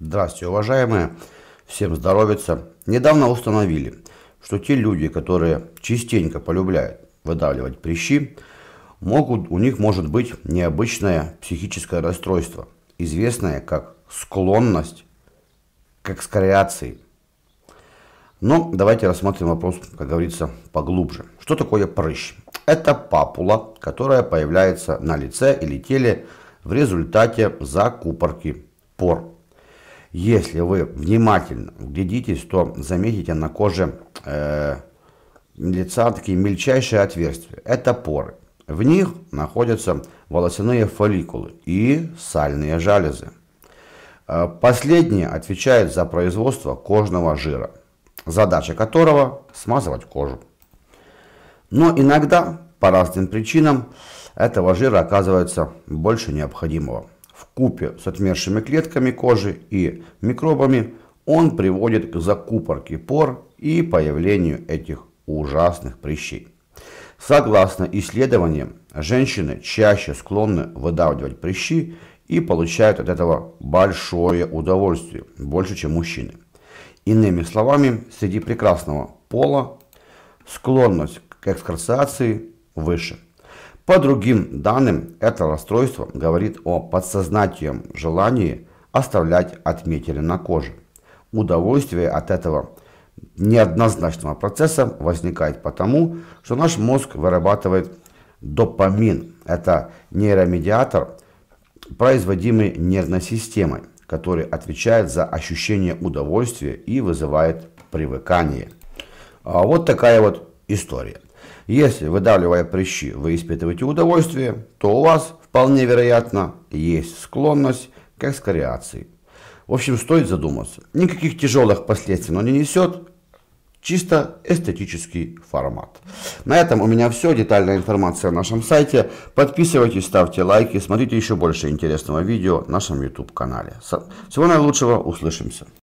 Здравствуйте, уважаемые. Всем здоровится. Недавно установили, что те люди, которые частенько полюбляют выдавливать прыщи, могут, у них может быть необычное психическое расстройство, известное как склонность к экскариации. Но давайте рассмотрим вопрос, как говорится, поглубже. Что такое прыщ? Это папула, которая появляется на лице или теле в результате закупорки пор. Если вы внимательно вглядитесь, то заметите на коже э, лица такие мельчайшие отверстия. Это поры. В них находятся волосяные фолликулы и сальные железы. Э, последние отвечают за производство кожного жира, задача которого – смазывать кожу. Но иногда, по разным причинам, этого жира оказывается больше необходимого купе с отмершими клетками кожи и микробами, он приводит к закупорке пор и появлению этих ужасных прыщей. Согласно исследованиям, женщины чаще склонны выдавливать прыщи и получают от этого большое удовольствие, больше, чем мужчины. Иными словами, среди прекрасного пола склонность к экскорциации выше. По другим данным, это расстройство говорит о подсознательном желании оставлять отметины на коже. Удовольствие от этого неоднозначного процесса возникает потому, что наш мозг вырабатывает допамин. Это нейромедиатор, производимый нервной системой, который отвечает за ощущение удовольствия и вызывает привыкание. А, вот такая вот история. Если, выдавливая прыщи, вы испытываете удовольствие, то у вас, вполне вероятно, есть склонность к экскориации. В общем, стоит задуматься. Никаких тяжелых последствий он не несет, чисто эстетический формат. На этом у меня все. Детальная информация на нашем сайте. Подписывайтесь, ставьте лайки, смотрите еще больше интересного видео на нашем YouTube-канале. Всего наилучшего, услышимся.